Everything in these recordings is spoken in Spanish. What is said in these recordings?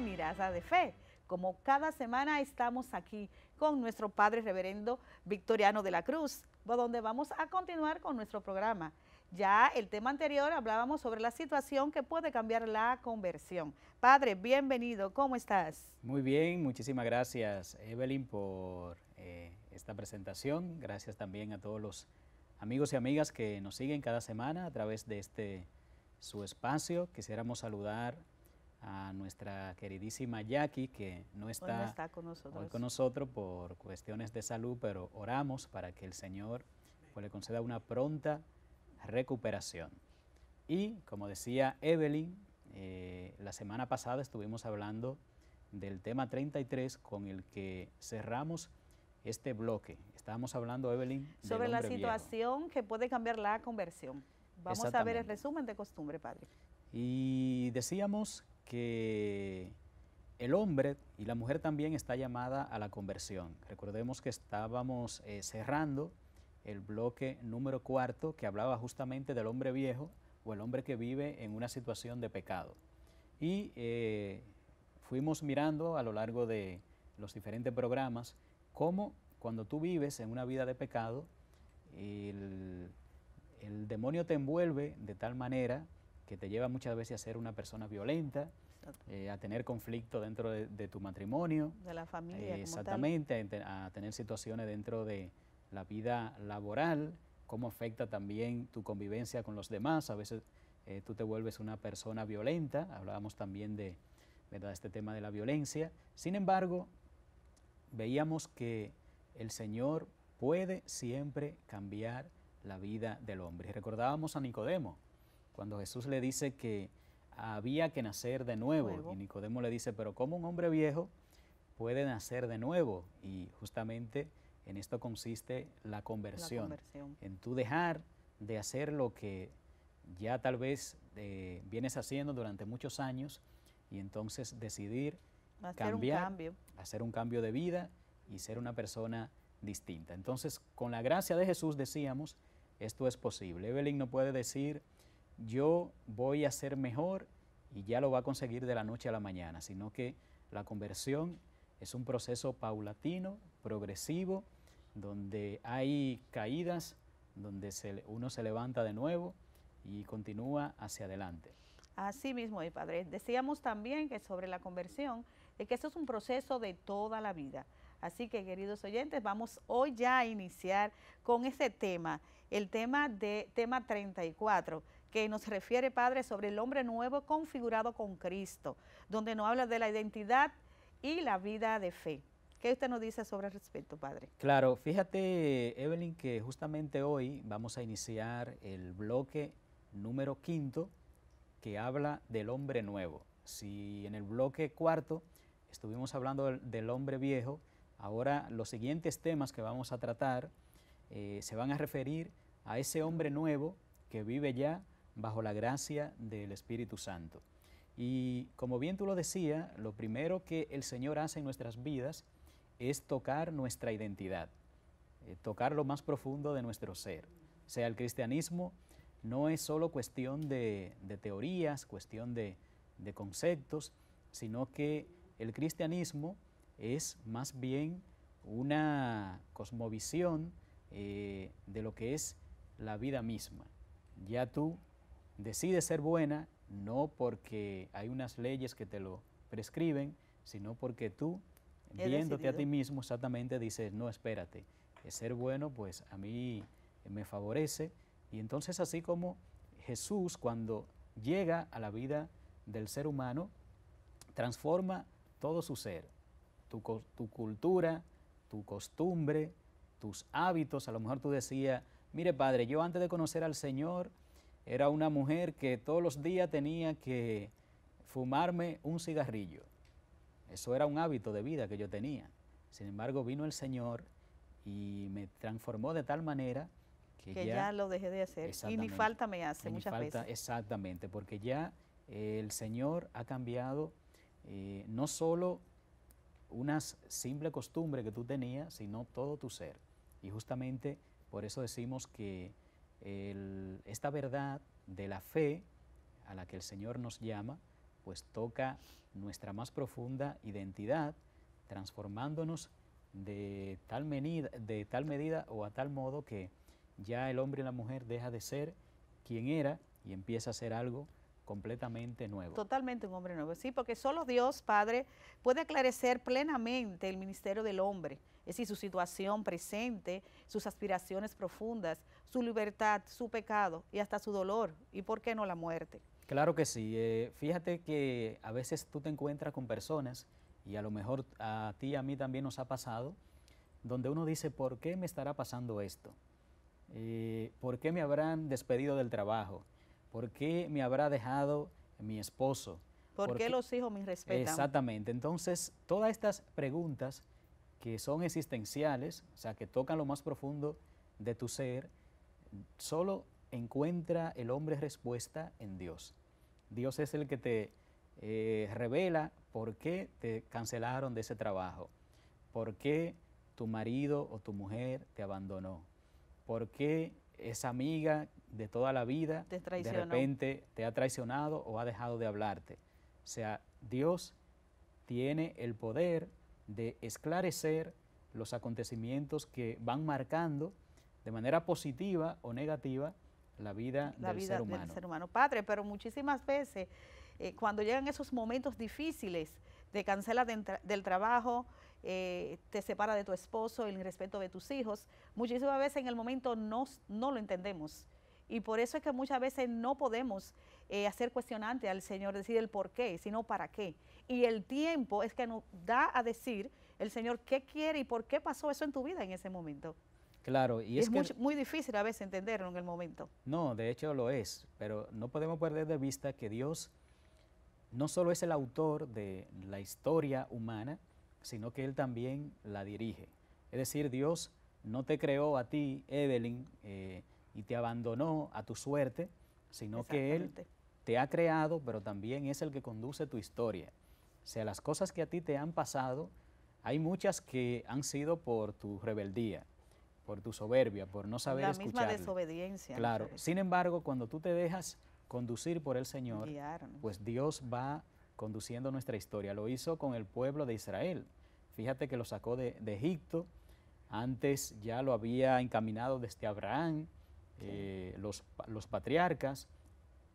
mirada de fe. Como cada semana estamos aquí con nuestro Padre Reverendo Victoriano de la Cruz, donde vamos a continuar con nuestro programa. Ya el tema anterior hablábamos sobre la situación que puede cambiar la conversión. Padre, bienvenido, ¿cómo estás? Muy bien, muchísimas gracias Evelyn por eh, esta presentación. Gracias también a todos los amigos y amigas que nos siguen cada semana a través de este su espacio. Quisiéramos saludar a nuestra queridísima Jackie, que no está, no está con, nosotros. con nosotros por cuestiones de salud, pero oramos para que el Señor pues, le conceda una pronta recuperación. Y como decía Evelyn, eh, la semana pasada estuvimos hablando del tema 33 con el que cerramos este bloque. Estábamos hablando, Evelyn, sobre la situación que puede cambiar la conversión. Vamos a ver el resumen de costumbre, padre. Y decíamos que el hombre y la mujer también está llamada a la conversión. Recordemos que estábamos eh, cerrando el bloque número cuarto que hablaba justamente del hombre viejo o el hombre que vive en una situación de pecado. Y eh, fuimos mirando a lo largo de los diferentes programas cómo cuando tú vives en una vida de pecado, el demonio te envuelve de tal manera que te lleva muchas veces a ser una persona violenta, eh, a tener conflicto dentro de, tu matrimonio. De la familia. exactamente, a tener situaciones dentro de la vida laboral, cómo afecta también tu convivencia con los demás. A veces eh, tú te vuelves una persona violenta, hablábamos también de este tema de la violencia. Sin embargo, veíamos que el Señor puede siempre cambiar la vida del hombre. Y recordábamos a Nicodemo, cuando Jesús le dice que había que nacer de nuevo. Y Nicodemo le dice, pero ¿cómo un hombre viejo puede nacer de nuevo? Y justamente en esto consiste la conversión, en tú dejar de hacer lo que ya tal vez eh, vienes haciendo durante muchos años y entonces decidir hacer cambiar, un cambio. hacer un cambio de vida y ser una persona distinta. Entonces, con la gracia de Jesús decíamos, esto es posible. Evelyn no puede decir yo voy a ser mejor y ya lo va a conseguir de la noche a la mañana, sino que la conversión es un proceso paulatino, progresivo, donde hay caídas, donde uno se levanta de nuevo y continúa hacia adelante. Así mismo, eh, padre. Decíamos también que sobre la conversión, es eh, que eso es un proceso de toda la vida. Así que, queridos oyentes, vamos hoy ya a iniciar con ese tema, el tema de tema 34 que nos refiere, Padre, sobre el hombre nuevo configurado con Cristo, donde nos habla de la identidad y la vida de fe. ¿Qué usted nos dice sobre el respecto, Padre? Claro, fíjate, Evelyn, que justamente hoy vamos a iniciar el bloque número quinto que habla del hombre nuevo. Si en el bloque cuarto estuvimos hablando del, hombre viejo, ahora los siguientes temas que vamos a tratar eh, se van a referir a ese hombre nuevo que vive ya bajo la gracia del Espíritu Santo. Y como bien tú lo decía lo primero que el Señor hace en nuestras vidas es tocar nuestra identidad, eh, tocar lo más profundo de nuestro ser. O sea, el cristianismo no es solo cuestión de, teorías, cuestión de, conceptos, sino que el cristianismo es más bien una cosmovisión eh, de lo que es la vida misma. Ya tú decide ser buena no porque hay unas leyes que te lo prescriben, sino porque tú, viéndote a ti mismo, exactamente dices, no, espérate, ser bueno pues a mí me favorece. Y entonces así como Jesús cuando llega a la vida del ser humano, transforma todo su ser, tu, tu cultura, tu costumbre, tus hábitos. A lo mejor tú decías, mire padre, yo antes de conocer al Señor, era una mujer que todos los días tenía que fumarme un cigarrillo. Eso era un hábito de vida que yo tenía. Sin embargo, vino el Señor y me transformó de tal manera que, que ya, lo dejé de hacer. Y ni falta me hace muchas veces. Exactamente, porque ya el Señor ha cambiado eh, no solo una simple costumbre que tú tenías, sino todo tu ser. Y justamente por eso decimos que esta verdad de la fe a la que el Señor nos llama, pues toca nuestra más profunda identidad, transformándonos de tal, medida, de tal medida o a tal modo que ya el hombre y la mujer deja de ser quien era y empieza a ser algo completamente nuevo. Totalmente un hombre nuevo, sí, porque solo Dios, Padre, puede aclarecer plenamente el ministerio del hombre es decir, su situación presente, sus aspiraciones profundas, su libertad, su pecado y hasta su dolor, y por qué no la muerte. Claro que sí. Eh, fíjate que a veces tú te encuentras con personas, y a lo mejor a ti y a mí también nos ha pasado, donde uno dice, ¿por qué me estará pasando esto? Eh, ¿Por qué me habrán despedido del trabajo? ¿Por qué me habrá dejado mi esposo? ¿Por, qué, los hijos me respetan? Exactamente. Entonces, todas estas preguntas que son existenciales, o sea, que tocan lo más profundo de tu ser, solo encuentra el hombre respuesta en Dios. Dios es el que te eh, revela por qué te cancelaron de ese trabajo, por qué tu marido o tu mujer te abandonó, por qué esa amiga de toda la vida de repente te ha traicionado o ha dejado de hablarte. O sea, Dios tiene el poder de esclarecer los acontecimientos que van marcando de manera positiva o negativa la vida, del, ser humano. ser humano. Padre, pero muchísimas veces eh, cuando llegan esos momentos difíciles de cancela del trabajo, eh, te separa de tu esposo, el respeto de tus hijos, muchísimas veces en el momento no, no lo entendemos. Y por eso es que muchas veces no podemos eh, hacer cuestionante al Señor, decir el por qué, sino para qué y el tiempo es que nos da a decir el Señor qué quiere y por qué pasó eso en tu vida en ese momento. Claro, y, es, muy, difícil a veces entenderlo en el momento. No, de hecho lo es, pero no podemos perder de vista que Dios no solo es el autor de la historia humana, sino que Él también la dirige. Es decir, Dios no te creó a ti, Evelyn, eh, y te abandonó a tu suerte, sino que Él te ha creado, pero también es el que conduce tu historia. O sea, las cosas que a ti te han pasado, hay muchas que han sido por tu rebeldía, por tu soberbia, por no saber escuchar. La misma desobediencia. Claro. Sin embargo, cuando tú te dejas conducir por el Señor, pues Dios va conduciendo nuestra historia. Lo hizo con el pueblo de Israel. Fíjate que lo sacó de, Egipto. Antes ya lo había encaminado desde Abraham, eh, los, los, patriarcas,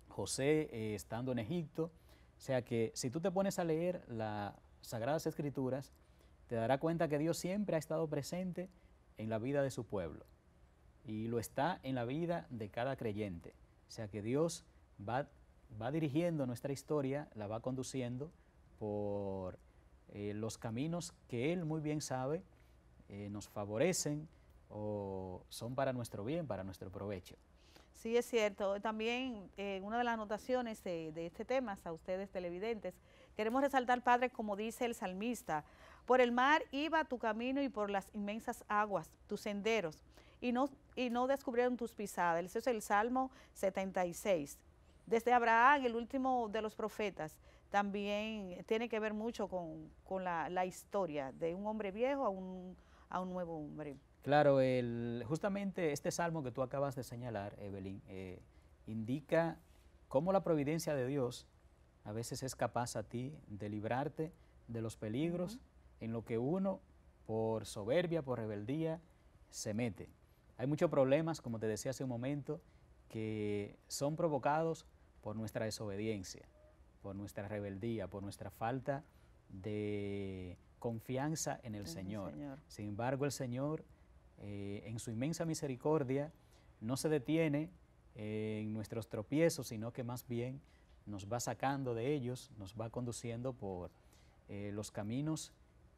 José eh, estando en Egipto, o sea que si tú te pones a leer las Sagradas Escrituras, te dará cuenta que Dios siempre ha estado presente en la vida de su pueblo y lo está en la vida de cada creyente. O sea que Dios va, dirigiendo nuestra historia, la va conduciendo por eh, los caminos que Él muy bien sabe eh, nos favorecen o son para nuestro bien, para nuestro provecho. Sí, es cierto. También en eh, una de las anotaciones de, este tema, a ustedes televidentes, queremos resaltar, Padre, como dice el salmista, por el mar iba tu camino y por las inmensas aguas, tus senderos, y no, y no descubrieron tus pisadas. Ese es el Salmo 76. Desde Abraham, el último de los profetas, también tiene que ver mucho con, la, la, historia de un hombre viejo a un, a un nuevo hombre. Claro, justamente este salmo que tú acabas de señalar, Evelyn, eh, indica cómo la providencia de Dios a veces es capaz a ti de librarte de los peligros en lo que uno, por soberbia, por rebeldía, se mete. Hay muchos problemas, como te decía hace un momento, que son provocados por nuestra desobediencia, por nuestra rebeldía, por nuestra falta de confianza en el Señor. Sin embargo, el Señor eh, en su inmensa misericordia, no se detiene eh, en nuestros tropiezos, sino que más bien nos va sacando de ellos, nos va conduciendo por eh, los caminos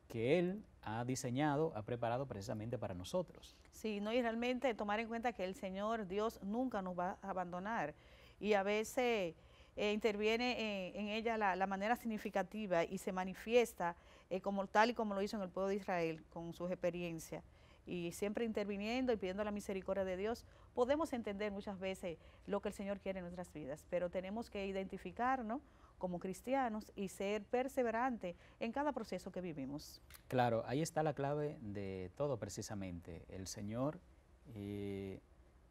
que Él ha diseñado, ha preparado precisamente para nosotros. Sí, no, y realmente tomar en cuenta que el Señor Dios nunca nos va a abandonar y a veces interviene en, ella la, manera significativa y se manifiesta como tal y como lo hizo en el pueblo de Israel con sus experiencias y siempre interviniendo y pidiendo la misericordia de Dios, podemos entender muchas veces lo que el Señor quiere en nuestras vidas, pero tenemos que identificarnos como cristianos y ser perseverantes en cada proceso que vivimos. Claro, ahí está la clave de todo precisamente. El Señor eh,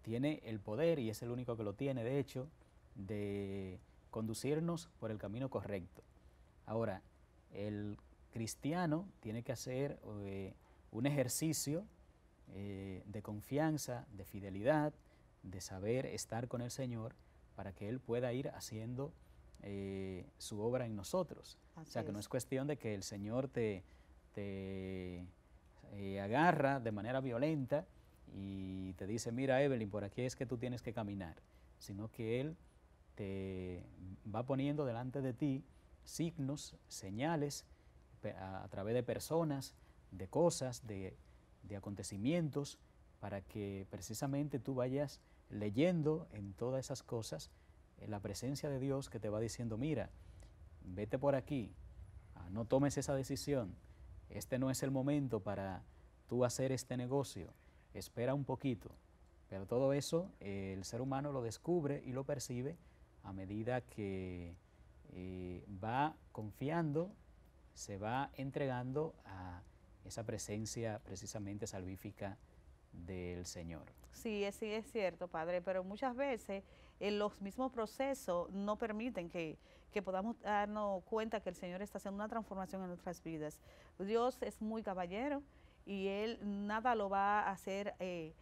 tiene el poder, y es el único que lo tiene, de hecho, de conducirnos por el camino correcto. Ahora, el cristiano tiene que hacer eh, un ejercicio eh, de confianza, de fidelidad, de saber estar con el Señor para que Él pueda ir haciendo eh, su obra en nosotros. o sea, que no es cuestión de que el Señor te, te eh, agarra de manera violenta y te dice, mira Evelyn, por aquí es que tú tienes que caminar, sino que Él te va poniendo delante de ti signos, señales a través de personas, de cosas, de de acontecimientos para que precisamente tú vayas leyendo en todas esas cosas eh, la presencia de Dios que te va diciendo, mira, vete por aquí, ah, no tomes esa decisión, este no es el momento para tú hacer este negocio, espera un poquito. Pero todo eso el ser humano lo descubre y lo percibe a medida que eh, va confiando, se va entregando a esa presencia precisamente salvífica del Señor. Sí, sí es cierto, Padre, pero muchas veces en eh, los mismos procesos no permiten que, podamos darnos cuenta que el Señor está haciendo una transformación en nuestras vidas. Dios es muy caballero y Él nada lo va a hacer, eh,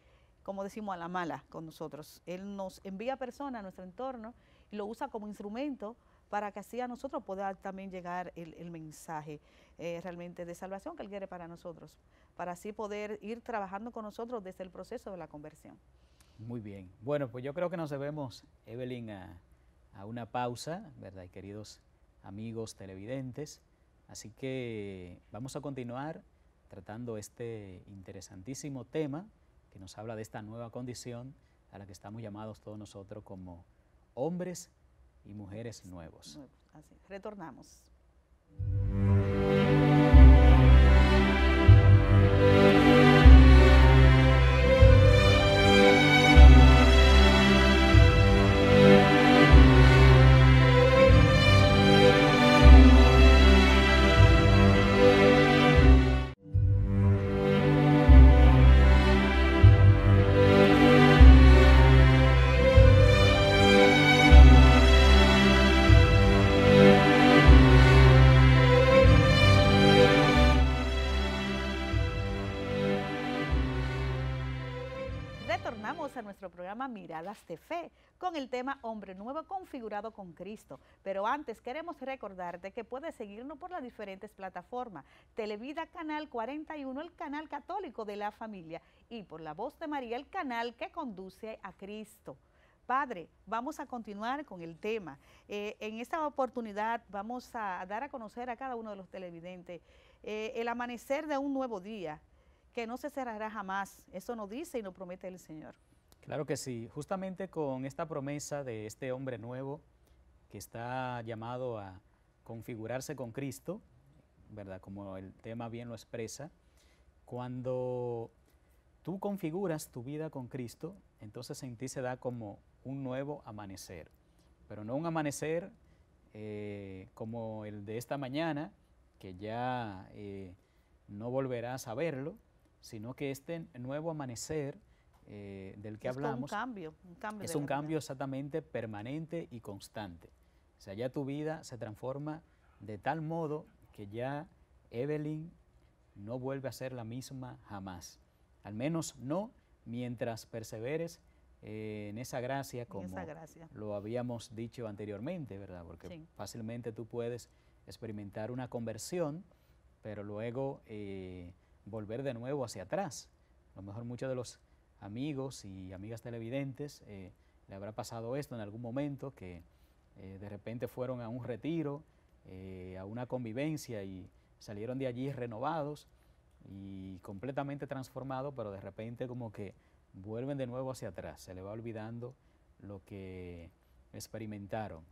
como decimos, a la mala con nosotros. Él nos envía personas a nuestro entorno y lo usa como instrumento para que así a nosotros pueda también llegar el, mensaje eh, realmente de salvación que Él quiere para nosotros, para así poder ir trabajando con nosotros desde el proceso de la conversión. Muy bien. Bueno, pues yo creo que nos debemos, Evelyn, a, una pausa, ¿verdad? Y queridos amigos televidentes. Así que vamos a continuar tratando este interesantísimo tema que nos habla de esta nueva condición a la que estamos llamados todos nosotros como hombres y mujeres nuevos. Así, retornamos. de fe con el tema Hombre Nuevo configurado con Cristo. Pero antes queremos recordarte que puedes seguirnos por las diferentes plataformas, Televida Canal 41, el canal católico de la familia, y por la voz de María, el canal que conduce a Cristo. Padre, vamos a continuar con el tema. Eh, en esta oportunidad vamos a dar a conocer a cada uno de los televidentes eh, el amanecer de un nuevo día que no se cerrará jamás. Eso nos dice y nos promete el Señor. Claro que sí, justamente con esta promesa de este hombre nuevo que está llamado a configurarse con Cristo, ¿verdad? Como el tema bien lo expresa, cuando tú configuras tu vida con Cristo, entonces en ti se da como un nuevo amanecer, pero no un amanecer eh, como el de esta mañana, que ya eh, no volverás a verlo, sino que este nuevo amanecer eh, del que es hablamos. Es un cambio, un cambio. Es un cambio exactamente permanente y constante. O sea, ya tu vida se transforma de tal modo que ya Evelyn no vuelve a ser la misma jamás. Al menos no mientras perseveres eh, en esa gracia como lo habíamos dicho anteriormente, ¿verdad? Porque fácilmente tú puedes experimentar una conversión, pero luego eh, volver de nuevo hacia atrás. A lo mejor muchos de los amigos y amigas televidentes eh, le habrá pasado esto en algún momento, que eh, de repente fueron a un retiro, eh, a una convivencia y salieron de allí renovados y completamente transformados, pero de repente como que vuelven de nuevo hacia atrás, se le va olvidando lo que experimentaron.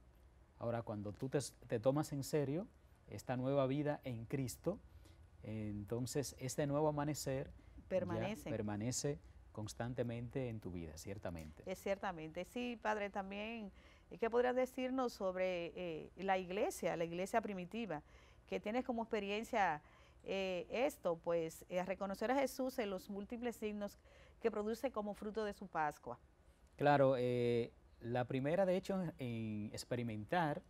Ahora, cuando tú te, te tomas en serio esta nueva vida en Cristo, entonces este nuevo amanecer permanece. permanece constantemente en tu vida, ciertamente. Es ciertamente, sí, Padre, también, eh, ¿qué podrías decirnos sobre eh, la iglesia, la iglesia primitiva, que tienes como experiencia eh, esto, pues reconocer a Jesús en los múltiples signos que produce como fruto de su Pascua? Claro, la primera, de hecho, en experimentar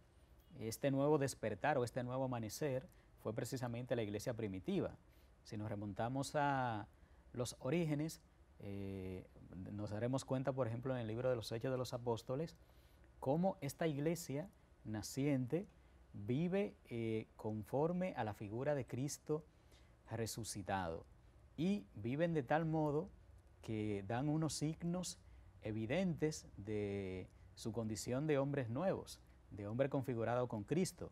este nuevo despertar o este nuevo amanecer fue precisamente la iglesia primitiva. Si nos remontamos a los orígenes, eh, nos daremos cuenta, por ejemplo, en el libro de los Hechos de los Apóstoles, cómo esta iglesia naciente vive eh, conforme a la figura de Cristo resucitado y viven de tal modo que dan unos signos evidentes de su condición de hombres nuevos, de hombre configurado con Cristo.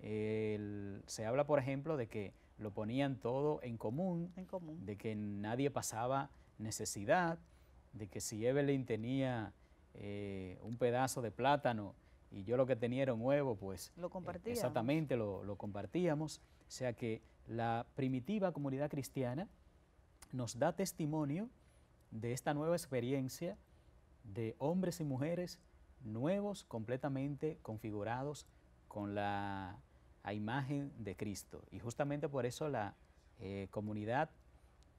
se habla, por ejemplo, de que lo ponían todo en común, en común. de que nadie pasaba necesidad, de que si Evelyn tenía eh, un pedazo de plátano y yo lo que tenía era un huevo, pues... Lo eh, compartíamos. exactamente, lo, compartíamos. O sea que la primitiva comunidad cristiana nos da testimonio de esta nueva experiencia de hombres y mujeres nuevos, completamente configurados con la imagen de Cristo. Y justamente por eso la eh, comunidad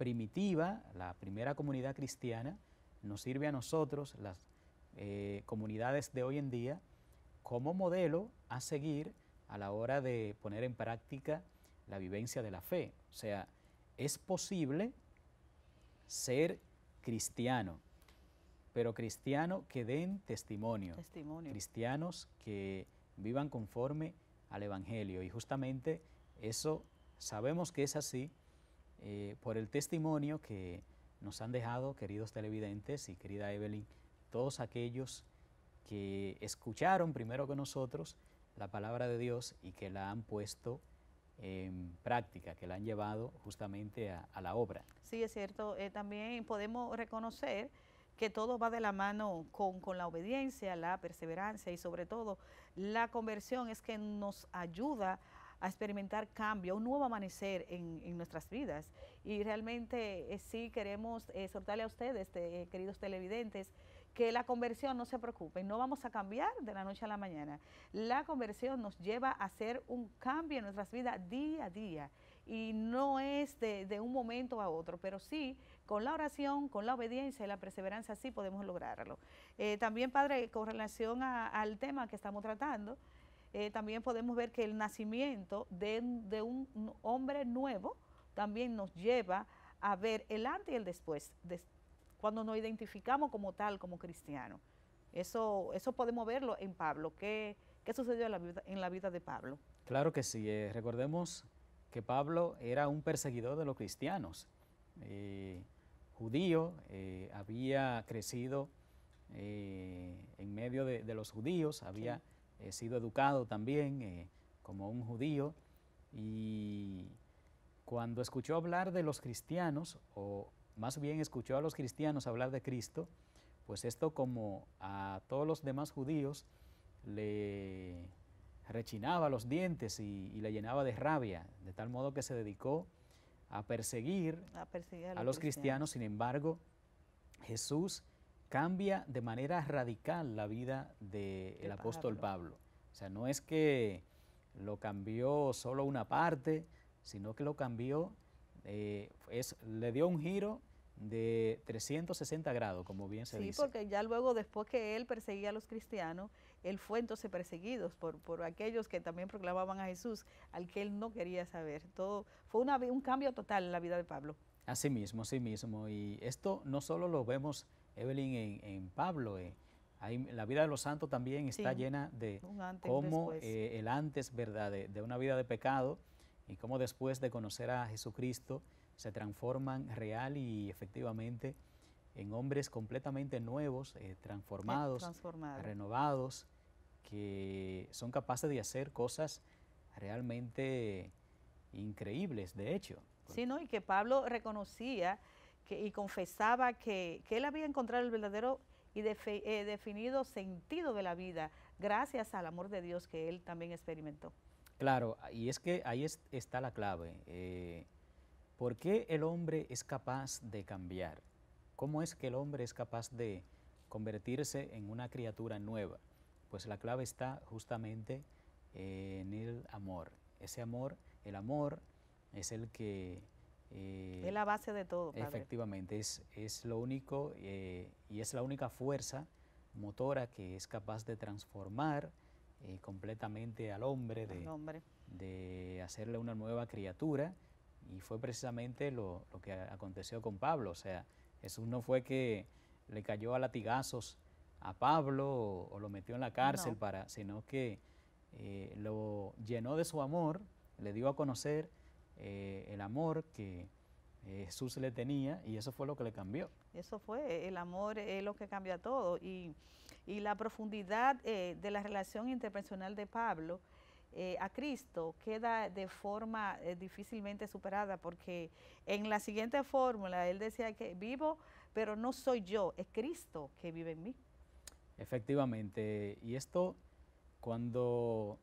primitiva, la primera comunidad cristiana, nos sirve a nosotros, las eh, comunidades de hoy en día, como modelo a seguir a la hora de poner en práctica la vivencia de la fe. O sea, es posible ser cristiano, pero cristiano que den testimonio. Cristianos que vivan conforme al Evangelio. Y justamente eso sabemos que es así eh, por el testimonio que nos han dejado, queridos televidentes y querida Evelyn, todos aquellos que escucharon primero que nosotros la palabra de Dios y que la han puesto en práctica, que la han llevado justamente a, la obra. Sí, es cierto. Eh, también podemos reconocer que todo va de la mano con, con, la obediencia, la perseverancia y sobre todo la conversión es que nos ayuda a experimentar cambio, un nuevo amanecer en, nuestras vidas. Y realmente eh, sí queremos eh, soltarle a ustedes, eh, queridos televidentes, que la conversión, no se preocupe, no vamos a cambiar de la noche a la mañana. La conversión nos lleva a hacer un cambio en nuestras vidas día a día y no es de, un momento a otro, pero sí con la oración, con la obediencia y la perseverancia sí podemos lograrlo. Eh, también, Padre, con relación al tema que estamos tratando, eh, también podemos ver que el nacimiento de, un hombre nuevo también nos lleva a ver el antes y el después, cuando nos identificamos como tal, como cristiano. Eso, eso podemos verlo en Pablo. ¿Qué, sucedió en la, vida, en la vida de Pablo? Claro que sí. Eh, recordemos que Pablo era un perseguidor de los cristianos. Eh, judío, había crecido en medio de, los judíos, había he sido educado también eh, como un judío y cuando escuchó hablar de los cristianos, o más bien escuchó a los cristianos hablar de Cristo, pues esto como a todos los demás judíos le rechinaba los dientes y, le llenaba de rabia, de tal modo que se dedicó a perseguir a, los, cristianos. Sin embargo, Jesús cambia de manera radical la vida del de apóstol Pablo. O sea, no es que lo cambió solo una parte, sino que lo cambió, eh, es, le dio un giro de 360 grados, como bien se dice. Sí, porque ya luego, después que él perseguía a los cristianos, él fue entonces perseguido por, aquellos que también proclamaban a Jesús, al que él no quería saber. Todo Fue una, un cambio total en la vida de Pablo. Así mismo, así mismo. Y esto no solo lo vemos Evelyn, en, Pablo. Eh, la vida de los santos también está llena de cómo eh, el antes, ¿verdad?, de, una vida de pecado y cómo después de conocer a Jesucristo se transforman real y efectivamente en hombres completamente nuevos, eh, transformados, renovados, que son capaces de hacer cosas realmente increíbles, de hecho. Sí, Y que Pablo reconocía y confesaba que, él había encontrado el verdadero y eh, definido sentido de la vida gracias al amor de Dios que él también experimentó. Claro, y es que ahí está la clave. Eh, ¿Por qué el hombre es capaz de cambiar? ¿Cómo es que el hombre es capaz de convertirse en una criatura nueva? Pues la clave está justamente en el amor. Ese amor, el amor es el que eh, es la base de todo. Padre. Efectivamente, es, es lo único eh, y es la única fuerza motora que es capaz de transformar eh, completamente al hombre, de, hombre. de hacerle una nueva criatura. Y fue precisamente lo, lo que aconteció con Pablo. O sea, Jesús no fue que le cayó a latigazos a Pablo o, lo metió en la cárcel, para, sino que lo llenó de su amor, le dio a conocer eh, el amor que eh, Jesús le tenía y eso fue lo que le cambió. Eso fue, el amor es lo que cambia todo y, la profundidad eh, de la relación interpersonal de Pablo a Cristo queda de forma difícilmente superada porque en la siguiente fórmula él decía que vivo, pero no soy yo, es Cristo que vive en mí. Efectivamente, y esto cuando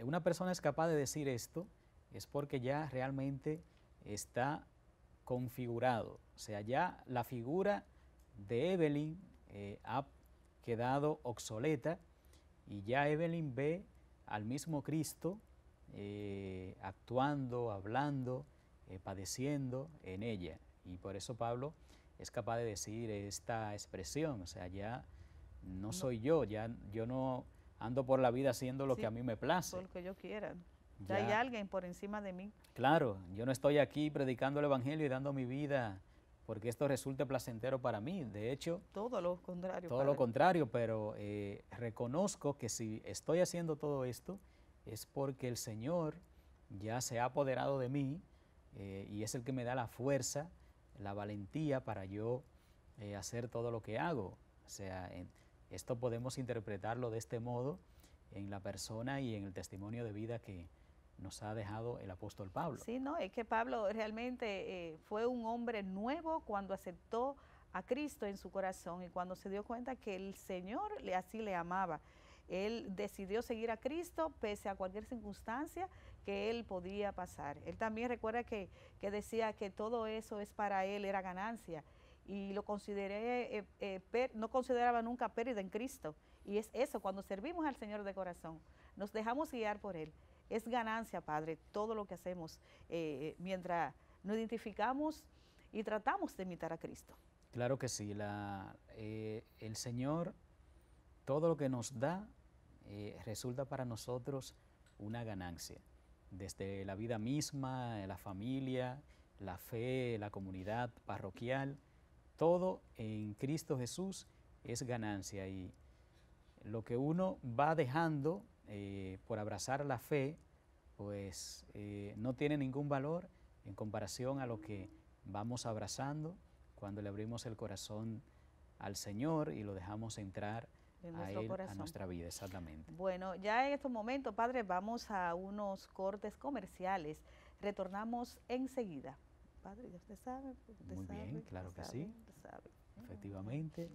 una persona es capaz de decir esto, es porque ya realmente está configurado. O sea, ya la figura de Evelyn eh, ha quedado obsoleta y ya Evelyn ve al mismo Cristo eh, actuando, hablando, eh, padeciendo en ella. Y por eso Pablo es capaz de decir esta expresión, o sea, ya no, soy yo, ya yo no ando por la vida haciendo lo que a mí me place. Lo que yo quiera. Ya. Hay alguien por encima de mí. Claro, yo no estoy aquí predicando el Evangelio y dando mi vida porque esto resulte placentero para mí. De hecho, todo lo contrario. Todo lo contrario, pero eh, reconozco que si estoy haciendo todo esto es porque el Señor ya se ha apoderado de mí eh, y es el que me da la fuerza, la valentía para yo eh, hacer todo lo que hago. O sea, esto podemos interpretarlo de este modo en la persona y en el testimonio de vida que, nos ha dejado el apóstol Pablo. Sí, no, es que Pablo realmente eh, fue un hombre nuevo cuando aceptó a Cristo en su corazón y cuando se dio cuenta que el Señor así le amaba. Él decidió seguir a Cristo pese a cualquier circunstancia que él podía pasar. Él también recuerda que, decía que todo eso es para él, era ganancia. Y lo consideré, eh, eh, no consideraba nunca pérdida en Cristo. Y es eso, cuando servimos al Señor de corazón, nos dejamos guiar por Él es ganancia, Padre, todo lo que hacemos eh, mientras nos identificamos y tratamos de imitar a Cristo. Claro que sí, la, eh, el Señor, todo lo que nos da, eh, resulta para nosotros una ganancia, desde la vida misma, la familia, la fe, la comunidad parroquial, todo en Cristo Jesús es ganancia y lo que uno va dejando eh, por abrazar la fe, pues eh, no tiene ningún valor en comparación a lo que vamos abrazando cuando le abrimos el corazón al Señor y lo dejamos entrar a, nuestra vida, exactamente. Bueno, ya en estos momentos, Padre, vamos a unos cortes comerciales. Retornamos enseguida. Padre, usted sabe. Muy bien, claro que sí. Efectivamente.